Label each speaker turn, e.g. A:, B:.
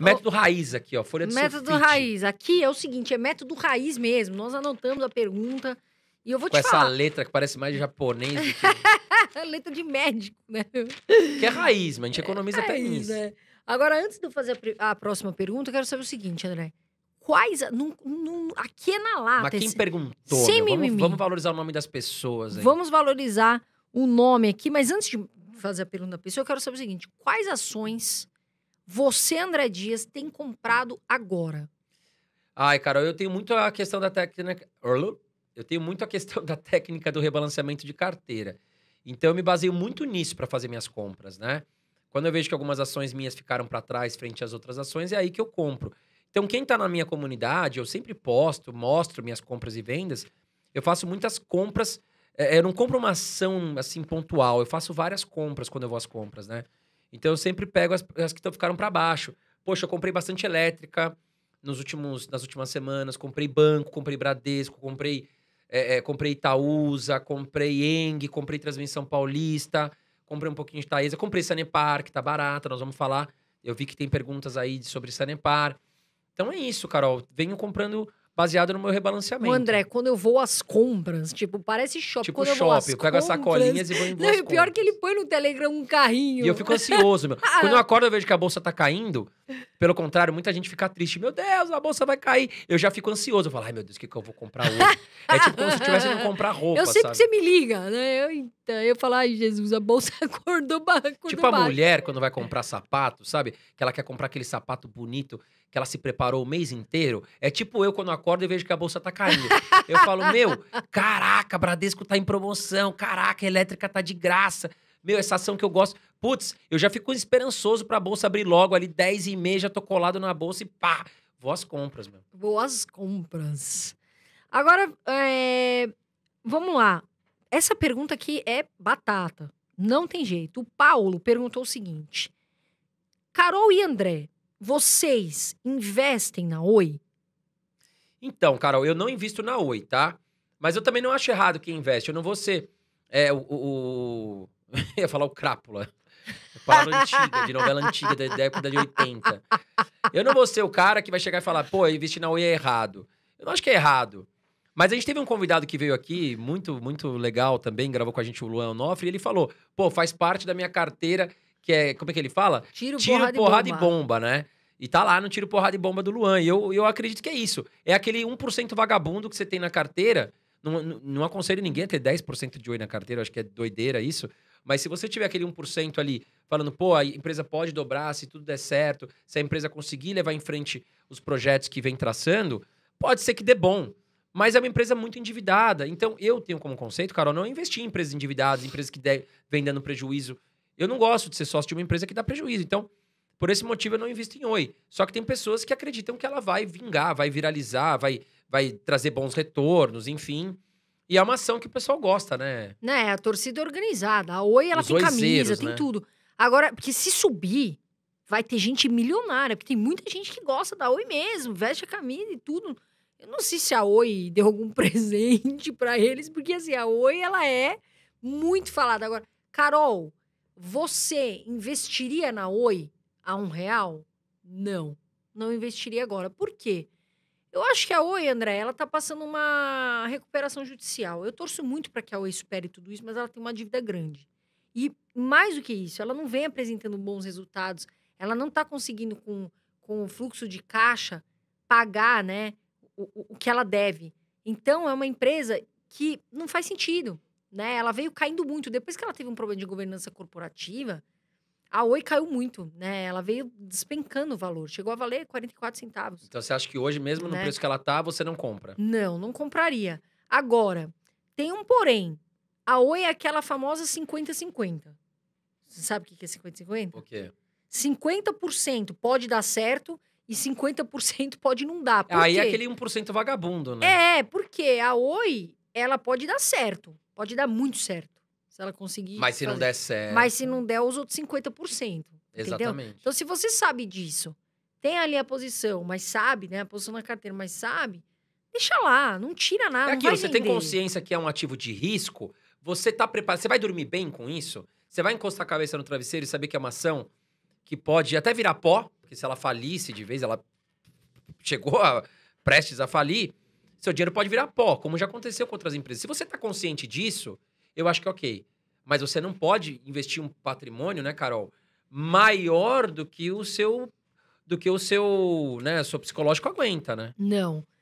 A: método raiz aqui, ó. Folha de Método sulfite. raiz.
B: Aqui é o seguinte, é método raiz mesmo. Nós anotamos a pergunta e eu vou Com te falar. Com essa
A: letra que parece mais de japonês do
B: que... letra de médico, né? Que é raiz,
A: mas a gente é economiza é raiz, até isso. Né?
B: Agora, antes de eu fazer a, próxima pergunta, eu quero saber o seguinte, André. Quais... Num, num, aqui é na lata. Mas quem esse... perguntou? Sem meu, vamos, vamos,
A: valorizar o nome das pessoas aí. Vamos
B: valorizar o nome aqui, mas antes de fazer a pergunta da pessoa, eu quero saber o seguinte. Quais ações você, André Dias, tem comprado agora?
A: Ai, Carol, eu tenho muito a questão da técnica. Eu tenho muito a questão da técnica do rebalanceamento de carteira. Então eu me baseio muito nisso para fazer minhas compras, né? Quando eu vejo que algumas ações minhas ficaram para trás frente às outras ações, é aí que eu compro. Então, quem está na minha comunidade, eu sempre posto, mostro minhas compras e vendas. Eu faço muitas compras. É, eu não compro uma ação assim pontual, eu faço várias compras quando eu vou às compras, né? Então eu sempre pego as, as que ficaram para baixo. Poxa, eu comprei bastante elétrica nos últimos, nas últimas semanas, comprei banco, comprei Bradesco, comprei, é, é, comprei Itaúsa, comprei Eng, comprei Transmissão Paulista, comprei um pouquinho de Taesa, comprei Sanepar, que tá barata, nós vamos falar. Eu vi que tem perguntas aí sobre Sanepar. Então é isso, Carol. Venho comprando baseado no meu rebalanceamento. André,
B: quando eu vou às compras, tipo, parece shopping. Tipo quando shopping, eu, vou às eu pego as sacolinhas e vou embora. Não, e pior é que ele põe no Telegram um carrinho. E eu fico ansioso, meu. Ah, quando eu acordo,
A: eu vejo que a bolsa tá caindo, pelo contrário, muita gente fica triste. Meu Deus, a bolsa vai cair. Eu já fico ansioso. Eu falo, ai meu Deus, o que, que eu vou comprar hoje?
B: é tipo como se eu tivesse que comprar roupa. Eu sei que você me liga, né? Eu, então, eu falo, ai Jesus, a bolsa acordou, acordou Tipo baixo. a
A: mulher, quando vai comprar sapato, sabe? Que ela quer comprar aquele sapato bonito que ela se preparou o mês inteiro. É tipo eu, quando acordo e vejo que a bolsa tá caindo. eu falo, meu, caraca, Bradesco tá em promoção. Caraca, elétrica tá de graça. Meu, essa ação que eu gosto. Putz, eu já fico esperançoso pra bolsa abrir logo ali, 10 e meia, já tô colado na bolsa e pá! Vou às compras, meu.
B: Vou às compras. Agora, é... vamos lá. Essa pergunta aqui é batata. Não tem jeito. O Paulo perguntou o seguinte: Carol e André, vocês investem na Oi?
A: Então, Carol, eu não invisto na Oi, tá? Mas eu também não acho errado quem investe. Eu não vou ser é, o, o, ia falar o Crápula. Palavra antiga, de novela antiga, da, década de 80. Eu não vou ser o cara que vai chegar e falar, pô, investir na Oi é errado. Eu não acho que é errado. Mas a gente teve um convidado que veio aqui, muito, muito legal também, gravou com a gente o Luan Onofre, e ele falou: pô, faz parte da minha carteira, que é. Como é que ele fala? Tiro, Tiro porrada, porrada e, bomba. e bomba, né? E tá lá no Tiro Porrada e Bomba do Luan. E eu, eu acredito que é isso. É aquele 1% vagabundo que você tem na carteira. Não, não, não aconselho ninguém a ter 10% de oi na carteira, acho que é doideira isso. Mas se você tiver aquele 1% ali falando, pô, a empresa pode dobrar se tudo der certo, se a empresa conseguir levar em frente os projetos que vem traçando, pode ser que dê bom. Mas é uma empresa muito endividada. Então, eu tenho como conceito, Carol, não investir em empresas endividadas, empresas que de, vem dando prejuízo. Eu não gosto de ser sócio de uma empresa que dá prejuízo. Então, por esse motivo, eu não invisto em Oi. Só que tem pessoas que acreditam que ela vai vingar, vai viralizar, vai, vai trazer bons retornos, enfim. E é uma ação que o pessoal gosta, né?
B: Né, a torcida é organizada. A Oi, ela Os tem camisa, tem né? tudo. Agora, porque se subir, vai ter gente milionária, porque tem muita gente que gosta da Oi mesmo, veste a camisa e tudo. Eu não sei se a Oi deu algum presente para eles, porque assim, a Oi, ela é muito falada. Agora, Carol, você investiria na Oi a um real? Não, não investiria agora. Por quê? Eu acho que a Oi, André, ela está passando uma recuperação judicial. Eu torço muito para que a Oi supere tudo isso, mas ela tem uma dívida grande. E mais do que isso, ela não vem apresentando bons resultados. Ela não está conseguindo, com, com o fluxo de caixa, pagar né, o, o que ela deve. Então, é uma empresa que não faz sentido. Né? Ela veio caindo muito. Depois que ela teve um problema de governança corporativa, a Oi caiu muito, né? Ela veio despencando o valor. Chegou a valer 44 centavos.
A: Então você acha que hoje, mesmo né? no preço que ela tá, você não compra?
B: Não, não compraria. Agora, tem um porém. A Oi é aquela famosa 50-50. Você sabe o que é 50-50? O quê? 50% pode dar certo e 50% pode não dar. Por Aí é quê? é aquele
A: 1% vagabundo,
B: né? É, porque a Oi, ela pode dar certo. Pode dar muito certo. Se ela conseguir. Mas se fazer. não der certo. Mas se não der, os outros 50%. Exatamente. Entendeu? Então, se você sabe disso, tem ali a posição, mas sabe, né? A posição na carteira, mas sabe, deixa lá, não tira nada. É aquilo, você tem consciência
A: que é um ativo de risco, você tá preparado. Você vai dormir bem com isso? Você vai encostar a cabeça no travesseiro e saber que é uma ação que pode até virar pó, porque se ela falisse de vez, ela chegou a, prestes a falir, seu dinheiro pode virar pó, como já aconteceu com outras empresas. Se você está consciente disso, eu acho que é ok. Mas você não pode investir um patrimônio, né, Carol, maior do que o seu do que o seu, né, seu psicológico aguenta, né?
B: Não.